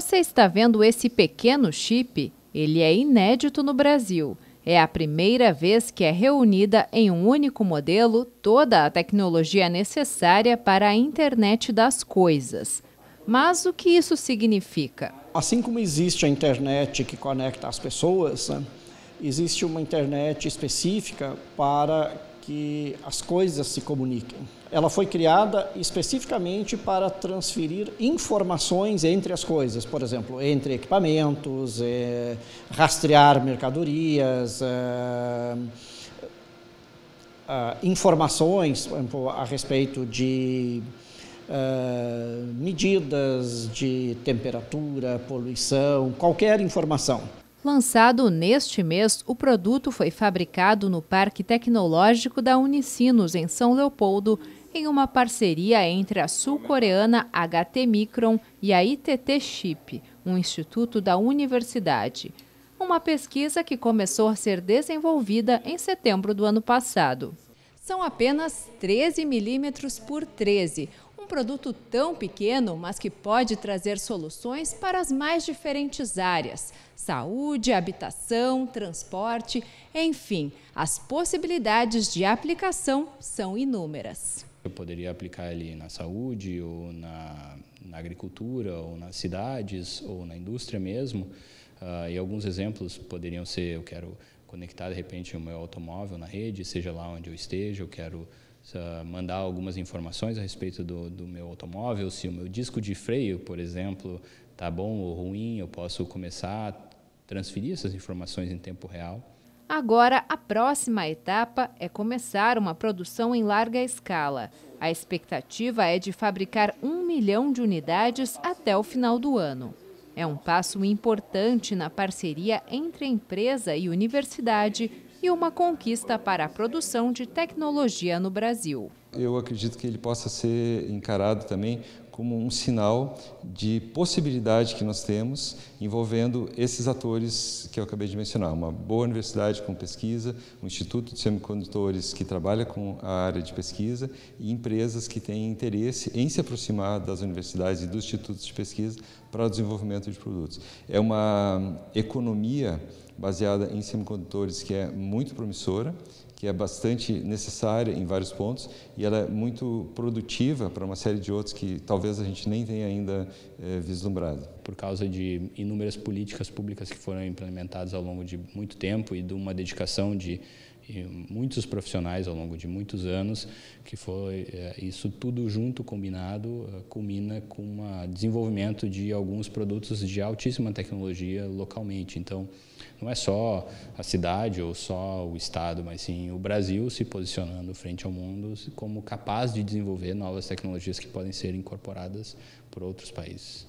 Você está vendo esse pequeno chip? Ele é inédito no Brasil. É a primeira vez que é reunida em um único modelo toda a tecnologia necessária para a internet das coisas. Mas o que isso significa? Assim como existe a internet que conecta as pessoas, né, existe uma internet específica para que as coisas se comuniquem. Ela foi criada especificamente para transferir informações entre as coisas, por exemplo, entre equipamentos, é, rastrear mercadorias. É, informações exemplo, a respeito de medidas de temperatura, poluição, qualquer informação. Lançado neste mês, o produto foi fabricado no Parque Tecnológico da Unicinos, em São Leopoldo, em uma parceria entre a sul-coreana HT Micron e a ITT Chip, um instituto da universidade. Uma pesquisa que começou a ser desenvolvida em setembro do ano passado. São apenas 13 milímetros por 13, produto tão pequeno, mas que pode trazer soluções para as mais diferentes áreas: saúde, habitação, transporte, enfim, as possibilidades de aplicação são inúmeras. Eu poderia aplicar ele na saúde, ou na, na agricultura, ou nas cidades, ou na indústria mesmo. Uh, e alguns exemplos poderiam ser: eu quero conectar de repente o meu automóvel na rede, seja lá onde eu esteja, eu quero mandar algumas informações a respeito do, do meu automóvel, se o meu disco de freio, por exemplo, está bom ou ruim, eu posso começar a transferir essas informações em tempo real. Agora, a próxima etapa é começar uma produção em larga escala. A expectativa é de fabricar um milhão de unidades até o final do ano. É um passo importante na parceria entre a empresa e universidade e uma conquista para a produção de tecnologia no Brasil. Eu acredito que ele possa ser encarado também como um sinal de possibilidade que nós temos envolvendo esses atores que eu acabei de mencionar. Uma boa universidade com pesquisa, um instituto de semicondutores que trabalha com a área de pesquisa e empresas que têm interesse em se aproximar das universidades e dos institutos de pesquisa para o desenvolvimento de produtos. É uma economia baseada em semicondutores que é muito promissora, que é bastante necessária em vários pontos e ela é muito produtiva para uma série de outros que talvez talvez a gente nem tenha ainda é, vislumbrado. Por causa de inúmeras políticas públicas que foram implementadas ao longo de muito tempo e de uma dedicação de e muitos profissionais ao longo de muitos anos, que foi é, isso tudo junto combinado é, culmina com um desenvolvimento de alguns produtos de altíssima tecnologia localmente. Então, não é só a cidade ou só o estado, mas sim o Brasil se posicionando frente ao mundo como capaz de desenvolver novas tecnologias que podem ser incorporadas por outros países.